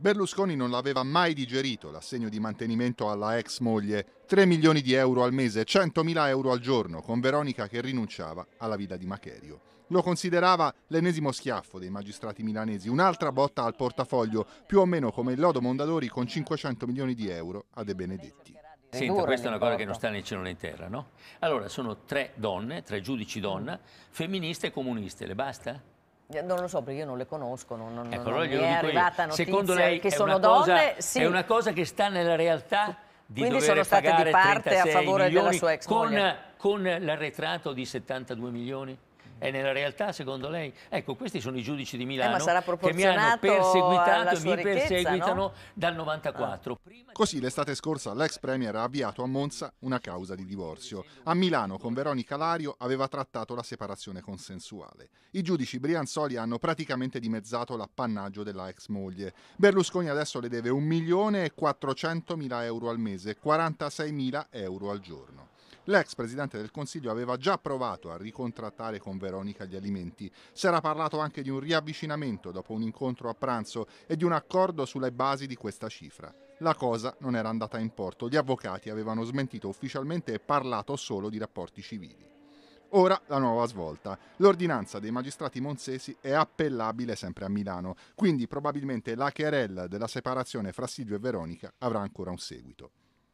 Berlusconi non l'aveva mai digerito l'assegno di mantenimento alla ex moglie, 3 milioni di euro al mese, 100.000 euro al giorno, con Veronica che rinunciava alla vita di Macherio. Lo considerava l'ennesimo schiaffo dei magistrati milanesi, un'altra botta al portafoglio, più o meno come il lodo Mondadori con 500 milioni di euro a De Benedetti. Senta, questa è una cosa che non sta né in cielo né in terra, no? Allora, sono tre donne, tre giudici donna, mm. femministe e comuniste, le basta? Eh, non lo so perché io non le conosco, non, non, ecco, non mi è arrivata notizia Secondo lei che sono donne, cosa, sì. È una cosa che sta nella realtà di Quindi sono state di parte a favore della sua ex moglie. Con, con l'arretrato di 72 milioni? E nella realtà secondo lei? Ecco, questi sono i giudici di eh, Milano eh, che mi hanno perseguitato e mi perseguitano no? dal 94. Ah. Così l'estate scorsa l'ex premier ha avviato a Monza una causa di divorzio. A Milano con Veronica Lario aveva trattato la separazione consensuale. I giudici Brianzoli hanno praticamente dimezzato l'appannaggio della ex moglie. Berlusconi adesso le deve 1 milione e 400 mila euro al mese, 46 mila euro al giorno. L'ex presidente del Consiglio aveva già provato a ricontrattare con Veronica gli alimenti. Si era parlato anche di un riavvicinamento dopo un incontro a pranzo e di un accordo sulle basi di questa cifra. La cosa non era andata in porto, gli avvocati avevano smentito ufficialmente e parlato solo di rapporti civili. Ora la nuova svolta. L'ordinanza dei magistrati monsesi è appellabile sempre a Milano, quindi probabilmente la querella della separazione fra Silvio e Veronica avrà ancora un seguito.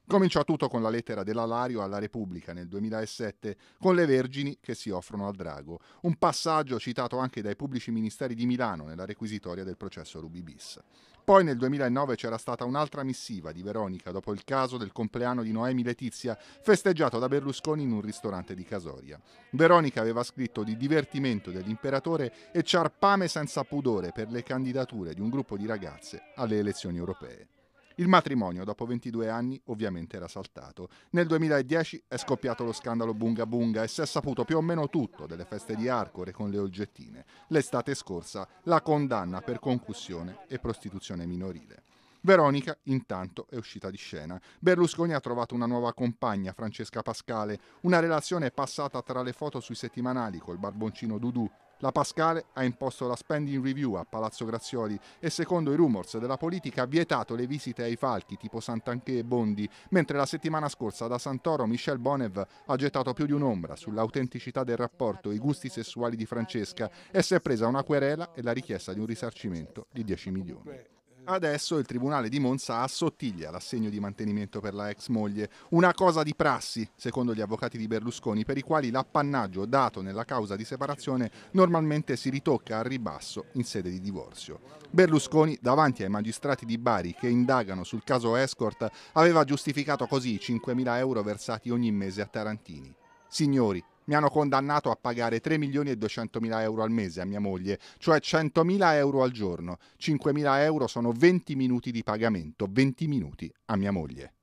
Cominciò tutto con la lettera dell'Alario alla Repubblica nel 2007 con le vergini che si offrono al drago, un passaggio citato anche dai pubblici ministeri di Milano nella requisitoria del processo Rubi bis. Poi nel 2009 c'era stata un'altra missiva di Veronica dopo il caso del compleanno di Noemi Letizia festeggiato da Berlusconi in un ristorante di Casoria. Veronica aveva scritto di divertimento dell'imperatore e ciarpame senza pudore per le candidature di un gruppo di ragazze alle elezioni europee. Il matrimonio, dopo 22 anni, ovviamente era saltato. Nel 2010 è scoppiato lo scandalo Bunga Bunga e si è saputo più o meno tutto delle feste di Arcore con le oggettine. L'estate scorsa la condanna per concussione e prostituzione minorile. Veronica, intanto, è uscita di scena. Berlusconi ha trovato una nuova compagna, Francesca Pascale, una relazione è passata tra le foto sui settimanali col barboncino Dudù, la Pascale ha imposto la spending review a Palazzo Grazioli e secondo i rumors della politica ha vietato le visite ai falchi tipo Sant'Anche e Bondi, mentre la settimana scorsa da Santoro Michel Bonev ha gettato più di un'ombra sull'autenticità del rapporto e i gusti sessuali di Francesca e si è presa una querela e la richiesta di un risarcimento di 10 milioni. Adesso il tribunale di Monza assottiglia l'assegno di mantenimento per la ex moglie, una cosa di prassi, secondo gli avvocati di Berlusconi, per i quali l'appannaggio dato nella causa di separazione normalmente si ritocca al ribasso in sede di divorzio. Berlusconi, davanti ai magistrati di Bari che indagano sul caso Escort, aveva giustificato così i 5.000 euro versati ogni mese a Tarantini. Signori, mi hanno condannato a pagare 3 milioni e 200 mila euro al mese a mia moglie, cioè 100 mila euro al giorno. 5 mila euro sono 20 minuti di pagamento, 20 minuti a mia moglie.